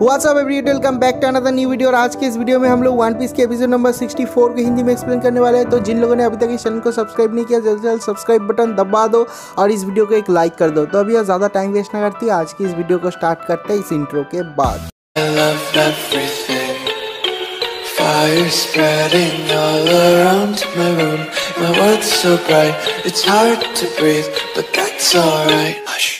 WhatsApp every welcome back to another new video और आज के इस वीडियो में हम लोग वन पीस के एपिसोड नंबर 64 को हिंदी में एक्सप्लेन करने वाले हैं तो जिन लोगों ने अभी तक इस चैनल को सब्सक्राइब नहीं किया जल्द से जल्द सब्सक्राइब बटन दबा दो और इस वीडियो को एक लाइक कर दो तो अभी ज़्यादा टाइम वेस्ट ना करती आज की इस वीडियो को स्टार्ट करते हैं इस इंट्रो के बाद Fire spreading all around my room. My world's so bright, it's hard to breathe, but that's alright. Hush.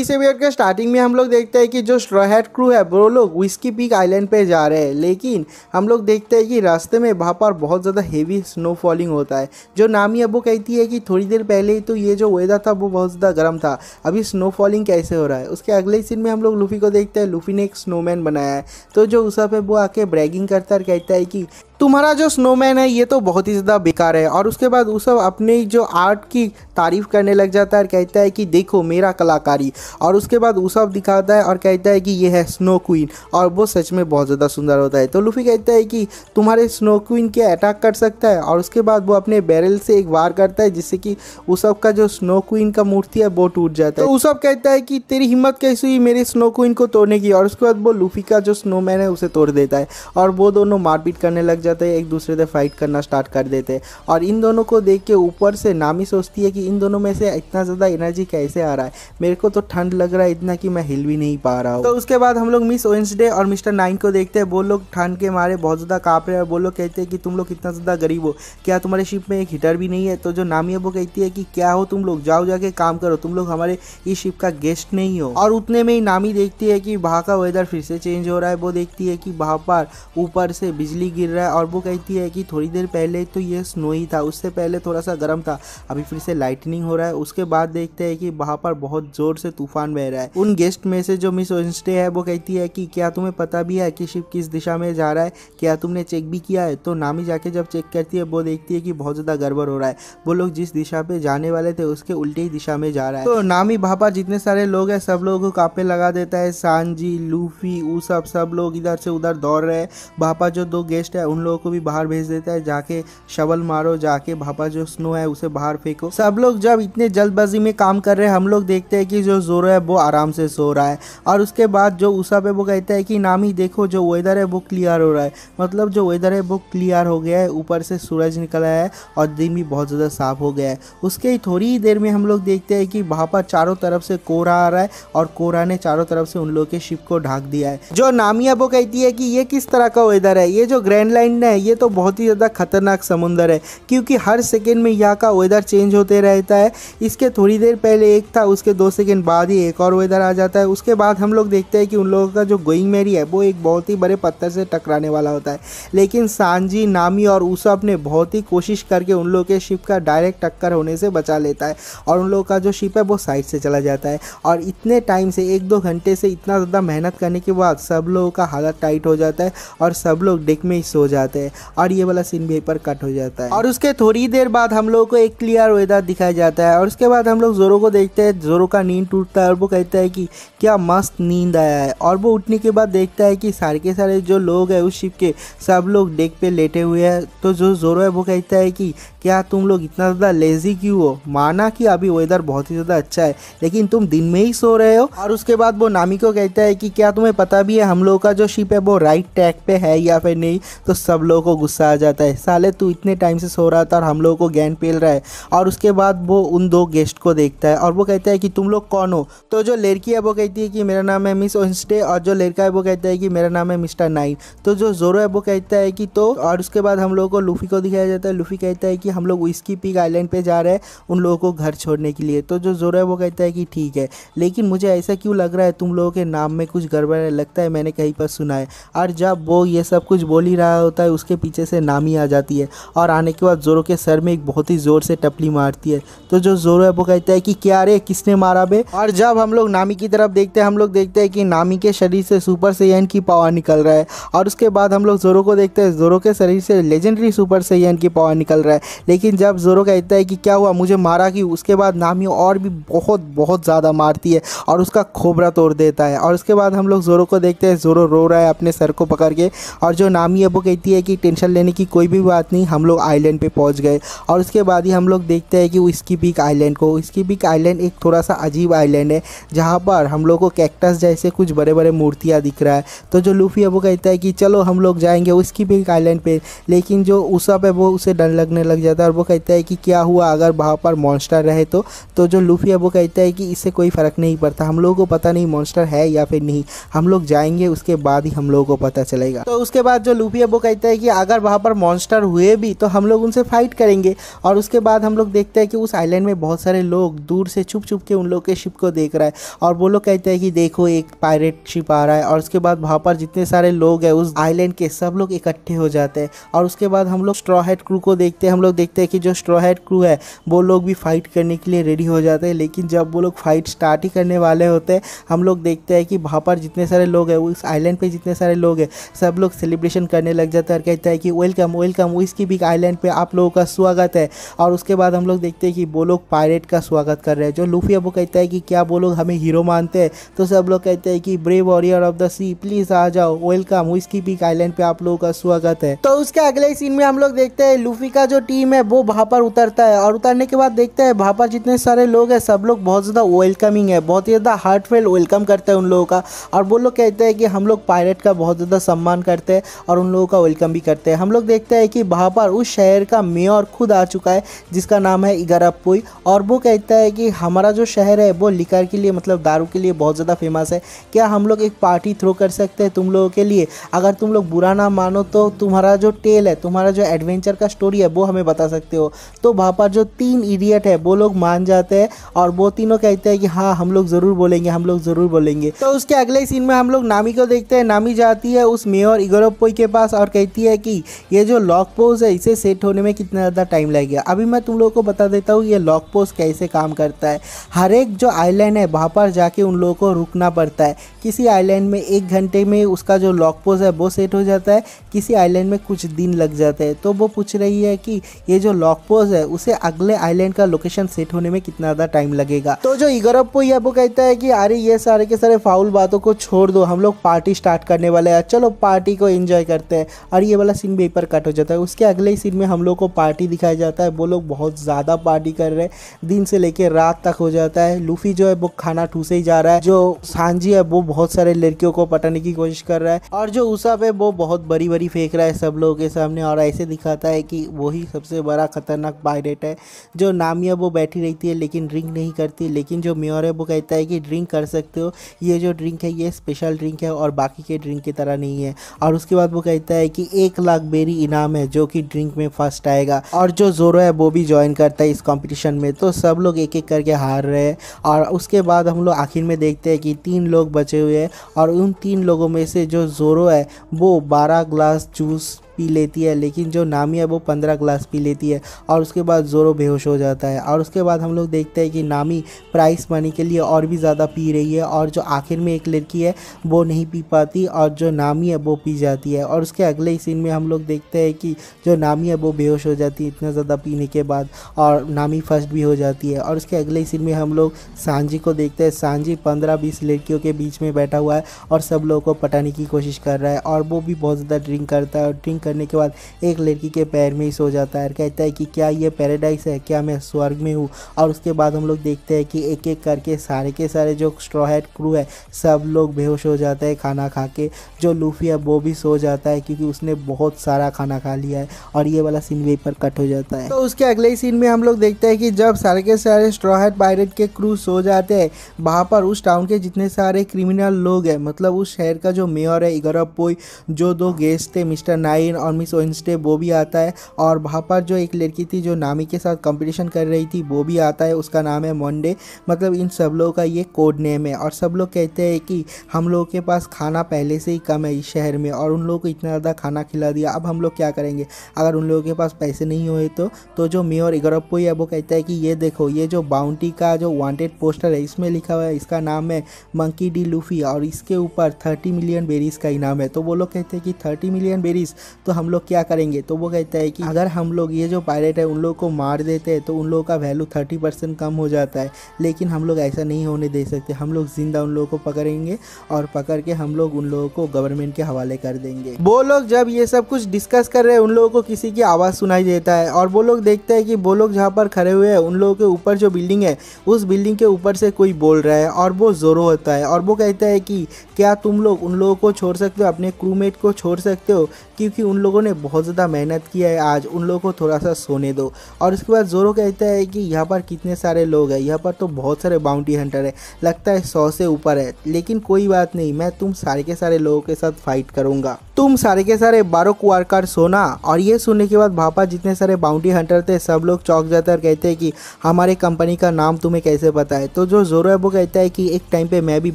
इस एपिसोड के स्टार्टिंग में हम लोग देखते हैं कि जो स्ट्रोहेड क्रू है वो लोग विस्की पीक आइलैंड पे जा रहे हैं लेकिन हम लोग देखते हैं कि रास्ते में वहाँ पर बहुत ज़्यादा हेवी स्नो फॉलिंग होता है जो नामी अब वो कहती है कि थोड़ी देर पहले ही तो ये जो वेदर था वो बहुत ज़्यादा गर्म था अभी स्नो फॉलिंग कैसे हो रहा है उसके अगले सीन में हम लोग लूफी को देखते हैं लूफी ने एक स्नोमैन बनाया है तो जो उस पर वो आके ब्रैगिंग करता है कहता है कि तुम्हारा जो स्नोमैन है ये तो बहुत ही ज़्यादा बेकार है और उसके बाद उस अपने जो आर्ट की तारीफ़ करने लग जाता है और कहता है कि देखो मेरा कलाकारी और उसके बाद सब दिखाता है और कहता है कि ये है स्नो क्वीन और वो सच में बहुत ज़्यादा सुंदर होता है तो लूफी कहता है कि तुम्हारे स्नो क्वीन के अटैक कर सकता है और उसके बाद वो अपने बैरल से एक वार करता है जिससे कि सब का जो स्नो क्वीन का मूर्ति है वो टूट जाता है तो सब कहता है कि तेरी हिम्मत कैसी हुई मेरे स्नो क्वीन को तोड़ने की और उसके बाद वो लूफी का जो स्नोमैन है उसे तोड़ देता है और वो दोनों मारपीट करने लग जाता जाते एक दूसरे से फाइट करना स्टार्ट कर देते हैं और इन दोनों को देख के ऊपर से नामी सोचती है कि इन दोनों में से इतना ज़्यादा एनर्जी कैसे आ रहा है मेरे को तो ठंड लग रहा है इतना कि मैं हिल भी नहीं पा रहा हूँ तो उसके बाद हम लोग मिस वेंसडे और मिस्टर नाइन को देखते हैं वो लोग ठंड के मारे बहुत ज़्यादा काँप रहे हैं वो लोग कहते हैं कि तुम लोग कितना ज़्यादा गरीब हो क्या तुम्हारे शिप में एक हीटर भी नहीं है तो जो नामी है वो कहती है कि क्या हो तुम लोग जाओ जाके काम करो तुम लोग हमारे इस शिप का गेस्ट नहीं हो और उतने में ही नामी देखती है कि वहाँ का वेदर फिर से चेंज हो रहा है वो देखती है कि वहाँ पर ऊपर से बिजली गिर रहा है और वो कहती है कि थोड़ी देर पहले तो ये स्नो ही था उससे पहले थोड़ा सा गर्म था अभी फिर से लाइटनिंग हो रहा है उसके बाद देखते हैं कि वहाँ पर बहुत ज़ोर से तूफान बह रहा है उन गेस्ट में से जो मिस वेंसडे है वो कहती है कि क्या तुम्हें पता भी है कि शिप किस दिशा में जा रहा है क्या तुमने चेक भी किया है तो नामी जाके जब चेक करती है वो देखती है कि बहुत ज़्यादा गड़बड़ हो रहा है वो लोग जिस दिशा पे जाने वाले थे उसके उल्टे ही दिशा में जा रहा है तो नामी वहाँ पर जितने सारे लोग हैं सब लोगों को कापे लगा देता है सांजी लूफी ऊ सब सब लोग इधर से उधर दौड़ रहे हैं वहाँ पर जो दो गेस्ट है उन लोगों को भी बाहर भेज देता है जाके शवल मारो जाके भापा जो स्नो है उसे बाहर फेंको सब लोग जब इतने जल्दबाजी में काम कर रहे हैं हम लोग देखते हैं कि जो जोरो है वो आराम से सो रहा है और उसके बाद जो उषा पे वो कहता है कि नामी देखो जो वेदर है वो क्लियर हो रहा है मतलब जो वेदर है वो क्लियर हो गया है ऊपर से सूरज निकला है और दिन भी बहुत ज़्यादा साफ हो गया है उसके ही थोड़ी देर में हम लोग देखते हैं कि भापा चारों तरफ से कोहरा आ रहा है और कोहरा ने चारों तरफ से उन लोगों के शिप को ढाक दिया है जो नामिया वो कहती है कि ये किस तरह का वेदर है ये जो ग्रैंड लाइन एंड है ये तो बहुत ही ज़्यादा खतरनाक समुंदर है क्योंकि हर सेकेंड में यहाँ का वेदर चेंज होते रहता है इसके थोड़ी देर पहले एक था उसके दो सेकेंड बाद ही एक और वेदर आ जाता है उसके बाद हम लोग देखते हैं कि उन लोगों का जो गोइंग मैरी है वो एक बहुत ही बड़े पत्थर से टकराने वाला होता है लेकिन सांझी नामी और ऊषा ने बहुत ही कोशिश करके उन लोगों के शिप का डायरेक्ट टक्कर होने से बचा लेता है और उन लोगों का जो शिप है वो साइड से चला जाता है और इतने टाइम से एक दो घंटे से इतना ज़्यादा मेहनत करने के बाद सब लोगों का हालत टाइट हो जाता है और सब लोग डेक में ही सो जाते जाते हैं और ये वाला सीन भी पर कट हो जाता है और उसके थोड़ी देर बाद हम लोग को एक क्लियर वेदर दिखाया जाता है और उसके बाद हम लोग जोरो को देखते हैं जोरो का नींद टूटता है और वो कहता है कि क्या मस्त नींद आया है और वो उठने के बाद देखता है कि सारे के सारे जो लोग हैं उस शिप के सब लोग डेक पे लेटे हुए हैं तो जो जोरो है वो कहता है कि क्या तुम लोग इतना ज़्यादा लेज़ी क्यों हो माना कि अभी वेदर बहुत ही ज़्यादा अच्छा है लेकिन तुम दिन में ही सो रहे हो और उसके बाद वो नामी को कहता है कि क्या तुम्हें पता भी है हम लोगों का जो शिप है वो राइट ट्रैक पे है या फिर नहीं तो सब लोगों को गुस्सा आ जाता है साले तू इतने टाइम से सो रहा था और हम लोगों को गैन पेल रहा है और उसके बाद वो उन दो गेस्ट को देखता है और वो कहता है कि तुम लोग कौन हो तो जो लड़की है वो कहती है कि मेरा नाम है मिस ओंस्टे और जो लड़का है वो कहता है कि मेरा नाम है मिस्टर नाइन तो जो जोरो है वो कहता है कि तो और उसके बाद हम लोगों को लूफी को दिखाया जाता है लूफी कहता है कि हम लोग उसकी पिक आइलैंड पे जा रहे हैं उन लोगों को घर छोड़ने के लिए तो जो जोरो है वो कहता है कि ठीक है लेकिन मुझे ऐसा क्यों लग रहा है तुम लोगों के नाम में कुछ गड़बड़ लगता है मैंने कहीं पर सुना है और जब वो ये सब कुछ बोल ही रहा होता होता है उसके पीछे से नामी आ जाती है और आने के बाद जोरो के सर में एक बहुत ही ज़ोर से टपली मारती है तो जो जोरो है वो कहता है कि क्या रे किसने मारा बे और जब हम लोग नामी की तरफ देखते हैं हम लोग देखते हैं कि नामी के शरीर से सुपर सैयन की पावर निकल रहा है और उसके बाद हम लोग जोरो को देखते हैं जोरो के शरीर से लेजेंडरी सुपर सैयन की पावर निकल रहा है लेकिन जब जोरो कहता है कि क्या हुआ मुझे मारा कि उसके बाद नामी और भी बहुत बहुत ज़्यादा मारती है और उसका खोबरा तोड़ देता है और उसके बाद हम लोग जोरो को देखते हैं जोरो रो रहा है अपने सर को पकड़ के और जो नामी है वो कहती की है कि टेंशन लेने की कोई भी बात नहीं हम लोग आइलैंड पे पहुंच गए और उसके बाद ही हम लोग देखते हैं कि वो इसकी बीक आइलैंड को इसकी बिग आइलैंड एक थोड़ा सा अजीब आइलैंड है जहाँ पर हम लोग को कैक्टस जैसे कुछ बड़े बड़े मूर्तियाँ दिख रहा है तो जो लूफी है वो कहता है कि चलो हम लोग जाएंगे उसकी बिग आइलैंड पर लेकिन जो उसप पे वो उसे डर लगने लग जाता है और वो कहता है कि क्या हुआ अगर वहाँ पर मॉन्स्टर रहे तो, तो जो लूफी है वो कहता है कि इससे कोई फ़र्क नहीं पड़ता हम लोगों को पता नहीं मॉन्स्टर है या फिर नहीं हम लोग जाएंगे उसके बाद ही हम लोगों को पता चलेगा तो उसके बाद जो लूफी है वो कहता रहता हैं कि अगर वहाँ पर मॉन्स्टर हुए भी तो हम लोग उनसे फाइट करेंगे और उसके बाद हम लोग देखते हैं कि उस आइलैंड में बहुत सारे लोग दूर से छुप छुप के उन लोग के शिप को देख रहा है और वो लोग कहते हैं कि देखो एक पायरेट शिप आ रहा है और उसके बाद वहाँ पर जितने सारे लोग हैं उस आइलैंड के सब लोग इकट्ठे हो जाते हैं और उसके बाद हम लोग स्ट्रॉ क्रू को देखते हैं हम लोग देखते हैं कि जो स्ट्रॉ क्रू है वो लोग भी फाइट करने के लिए रेडी हो जाते हैं लेकिन जब वो लोग फाइट स्टार्ट ही करने वाले होते हैं हम लोग देखते हैं कि वहाँ पर जितने सारे लोग हैं उस आइलैंड पर जितने सारे लोग हैं सब लोग सेलिब्रेशन करने लग जाते ज़्यादातर कहता है कि welcome welcome whisky big island पे आप लोगों का स्वागत है और उसके बाद हम लोग देखते हैं कि वो लोग पायरेट का स्वागत कर रहे हैं जो लूफी अबू कहता है कि क्या वो लोग हमें हीरो मानते हैं तो सब लोग कहते हैं कि brave warrior of the sea please आ जाओ वेलकम विस्की बिग आइलैंड पे आप लोगों का स्वागत है तो उसके अगले सीन में हम लोग देखते हैं लूफी का जो टीम है वो वहाँ पर उतरता है और उतरने के बाद देखते हैं वहाँ पर जितने सारे लोग हैं सब लोग बहुत ज़्यादा वेलकमिंग है बहुत ही ज़्यादा हार्टफेल वेलकम करते हैं उन लोगों का और वो लोग कहते हैं कि हम लोग पायरेट का बहुत ज़्यादा सम्मान करते हैं और उन लोगों का वेलकम भी करते हैं हम लोग देखते हैं कि वहाँ पर उस शहर का मेयर खुद आ चुका है जिसका नाम है इगरपुई और वो कहता है कि हमारा जो शहर है वो लिकर के लिए मतलब दारू के लिए बहुत ज़्यादा फेमस है क्या हम लोग एक पार्टी थ्रो कर सकते हैं तुम लोगों के लिए अगर तुम लोग बुरा ना मानो तो तुम्हारा जो टेल है तुम्हारा जो एडवेंचर का स्टोरी है वो हमें बता सकते हो तो वहाँ पर जो तीन इडियट है वो लोग मान जाते हैं और वो तीनों कहते हैं कि हाँ हम लोग ज़रूर बोलेंगे हम लोग ज़रूर बोलेंगे तो उसके अगले सीन में हम लोग नामी को देखते हैं नामी जाती है उस मेयर इगोरोपोई के पास और कहते कहती है कि ये जो लॉक पोज है इसे सेट होने में कितना ज़्यादा टाइम लगेगा अभी मैं तुम लोगों को बता देता हूँ ये लॉक पोज कैसे काम करता है हर एक जो आइलैंड है वहाँ पर जाके उन लोगों को रुकना पड़ता है किसी आइलैंड में एक घंटे में उसका जो लॉक पोज है वो सेट हो जाता है किसी आइलैंड में कुछ दिन लग जाते हैं तो वो पूछ रही है कि ये जो लॉक पोज है उसे अगले आइलैंड का लोकेशन सेट होने में कितना ज़्यादा टाइम लगेगा तो जो इगरप्पो या वो कहता है कि अरे ये सारे के सारे फाउल बातों को छोड़ दो हम लोग पार्टी स्टार्ट करने वाले हैं चलो पार्टी को एंजॉय करते हैं और ये वाला सीन भी एक बार कट हो जाता है उसके अगले ही सीन में हम लोग को पार्टी दिखाया जाता है वो लोग बहुत ज़्यादा पार्टी कर रहे हैं दिन से लेकर रात तक हो जाता है लूफी जो है वो खाना ठूसे ही जा रहा है जो सांझी है वो बहुत सारे लड़कियों को पटाने की कोशिश कर रहा है और जो उषा है वो बहुत बड़ी बड़ी फेंक रहा है सब लोगों के सामने और ऐसे दिखाता है कि वही सबसे बड़ा खतरनाक पायरेट है जो नामिया वो बैठी रहती है लेकिन ड्रिंक नहीं करती लेकिन जो मेयर है वो कहता है कि ड्रिंक कर सकते हो ये जो ड्रिंक है ये स्पेशल ड्रिंक है और बाकी के ड्रिंक की तरह नहीं है और उसके बाद वो कहता है कि की एक लाख बेरी इनाम है जो कि ड्रिंक में फर्स्ट आएगा और जो जोरो है वो भी ज्वाइन करता है इस कॉम्पिटिशन में तो सब लोग एक एक करके हार रहे हैं और उसके बाद हम लोग आखिर में देखते हैं कि तीन लोग बचे हुए हैं और उन तीन लोगों में से जो जोरो है वो बारह ग्लास जूस पी लेती है लेकिन जो नामी है वो पंद्रह ग्लास पी लेती है और उसके बाद ज़ोरो बेहोश हो जाता है और उसके बाद हम लोग देखते हैं कि नामी प्राइस मनी के लिए और भी ज़्यादा पी रही है और जो आखिर में एक लड़की है वो नहीं पी पाती और जो नामी है वो पी जाती है और उसके अगले सीन में हम लोग देखते हैं कि जो नामी है वो बेहोश हो जाती है इतना ज़्यादा पीने के बाद और नामी फर्स्ट भी हो जाती है और उसके अगले सीन में हम लोग सांझी को देखते हैं सांझी पंद्रह बीस लड़कियों के बीच में बैठा हुआ है और सब लोगों को पटाने की कोशिश कर रहा है और वो भी बहुत ज़्यादा ड्रिंक करता है और ड्रिंक करने के बाद एक लड़की के पैर में ही सो जाता है और कहता है कि क्या ये पैराडाइज है क्या मैं स्वर्ग में हूँ और उसके बाद हम लोग देखते हैं कि एक एक करके सारे के सारे जो स्ट्रॉ हैट क्रू है सब लोग बेहोश हो जाते हैं खाना खा के जो लूफी है वो भी सो जाता है क्योंकि उसने बहुत सारा खाना खा लिया है और ये वाला सीन वहीं पर कट हो जाता है तो उसके अगले ही सीन में हम लोग देखते हैं कि जब सारे के सारे स्ट्रॉ हैट पायरेट के क्रू सो जाते हैं वहाँ पर उस टाउन के जितने सारे क्रिमिनल लोग हैं मतलब उस शहर का जो मेयर है इगरपोई जो दो गेस्ट थे मिस्टर नाई दिन और मिस वेंसडे वो भी आता है और वहाँ पर जो एक लड़की थी जो नामी के साथ कंपटीशन कर रही थी वो भी आता है उसका नाम है मंडे मतलब इन सब लोगों का ये कोड नेम है और सब लोग कहते हैं कि हम लोगों के पास खाना पहले से ही कम है इस शहर में और उन लोगों को इतना ज़्यादा खाना खिला दिया अब हम लोग क्या करेंगे अगर उन लोगों के पास पैसे नहीं हुए तो तो जो मेयर इगरप्पो है वो कहता है कि ये देखो ये जो बाउंटी का जो वांटेड पोस्टर है इसमें लिखा हुआ है इसका नाम है मंकी डी लूफी और इसके ऊपर थर्टी मिलियन बेरीज का इनाम है तो वो लोग कहते हैं कि थर्टी मिलियन बेरीज तो हम लोग क्या करेंगे तो वो कहता है कि अगर हम लोग ये जो पायलट है उन लोगों को मार देते हैं तो उन लोगों का वैल्यू थर्टी परसेंट कम हो जाता है लेकिन हम लोग ऐसा नहीं होने दे सकते हम लोग जिंदा उन लोगों को पकड़ेंगे और पकड़ के हम लोग उन लोगों को गवर्नमेंट के हवाले कर देंगे वो लोग जब ये सब कुछ डिस्कस कर रहे हैं उन लोगों को किसी की आवाज़ सुनाई देता है और वो लोग देखते हैं कि वो लोग जहाँ पर खड़े हुए हैं उन लोगों के ऊपर जो बिल्डिंग है उस बिल्डिंग के ऊपर से कोई बोल रहा है और वो ज़ोरो होता है और वो कहता है कि क्या तुम लोग उन लोगों को छोड़ सकते हो अपने क्रूमेट को छोड़ सकते हो क्योंकि उन लोगों ने बहुत ज़्यादा मेहनत किया है आज उन लोगों को थोड़ा सा सोने दो और उसके बाद जोरो कहता है कि यहाँ पर कितने सारे लोग हैं यहाँ पर तो बहुत सारे बाउंटी हंटर है लगता है सौ से ऊपर है लेकिन कोई बात नहीं मैं तुम सारे के सारे लोगों के साथ फाइट करूंगा तुम सारे के सारे बारह कुआरकार सोना और ये सुनने के बाद भापा जितने सारे बाउंड्री हंटर थे सब लोग चौक जाते और कहते हैं कि हमारे कंपनी का नाम तुम्हें कैसे पता है तो जो जोरो है वो कहता है कि एक टाइम पे मैं भी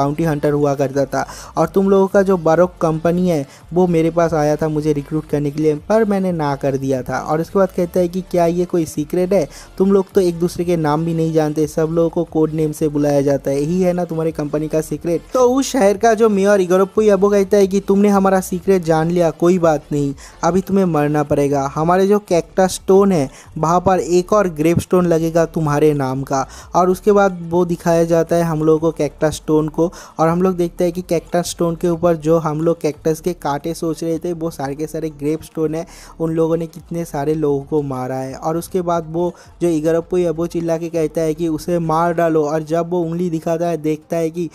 बाउंड्री हंटर हुआ करता था और तुम लोगों का जो बारोक कंपनी है वो मेरे पास आया था मुझे रिक्रूट शूट करने के लिए पर मैंने ना कर दिया था और इसके बाद कहता है कि क्या ये कोई सीक्रेट है तुम लोग तो एक दूसरे के नाम भी नहीं जानते सब लोगों को कोड नेम से बुलाया जाता है यही है ना तुम्हारी कंपनी का सीक्रेट तो उस शहर का जो मेयर इगोरप्पू अबो कहता है कि तुमने हमारा सीक्रेट जान लिया कोई बात नहीं अभी तुम्हें मरना पड़ेगा हमारे जो कैक्टा स्टोन है वहाँ पर एक और ग्रेप स्टोन लगेगा तुम्हारे नाम का और उसके बाद वो दिखाया जाता है हम लोगों को कैक्टा स्टोन को और हम लोग देखते हैं कि कैक्टा स्टोन के ऊपर जो हम लोग कैक्टस के कांटे सोच रहे थे वो सारे के सारे ग्रेप स्टोन है उन लोगों ने कितने सारे लोगों को मारा है और उसके बाद वो जो इगरप्पू है वो चिल्ला के कहता है कि उसे मार डालो और जब वो उंगली दिखाता है देखता है कि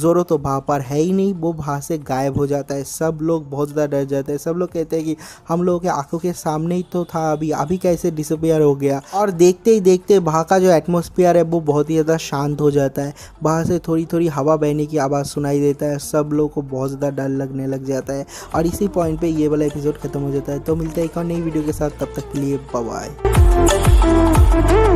जोरो तो भाप पर है ही नहीं वो भाप से गायब हो जाता है सब लोग बहुत ज़्यादा डर जाते हैं सब लोग कहते हैं कि हम लोगों के आंखों के सामने ही तो था अभी अभी कैसे डिसअपियर हो गया और देखते ही देखते वहाँ का जो एटमोसफियर है वो बहुत ही ज़्यादा शांत हो जाता है वहाँ से थोड़ी थोड़ी हवा बहने की आवाज़ सुनाई देता है सब लोग को बहुत ज़्यादा डर लगने लग जाता है और इसी पॉइंट पर ये वाला एपिसोड खत्म हो जाता है तो मिलता है एक और नई वीडियो के साथ तब तक के लिए बाय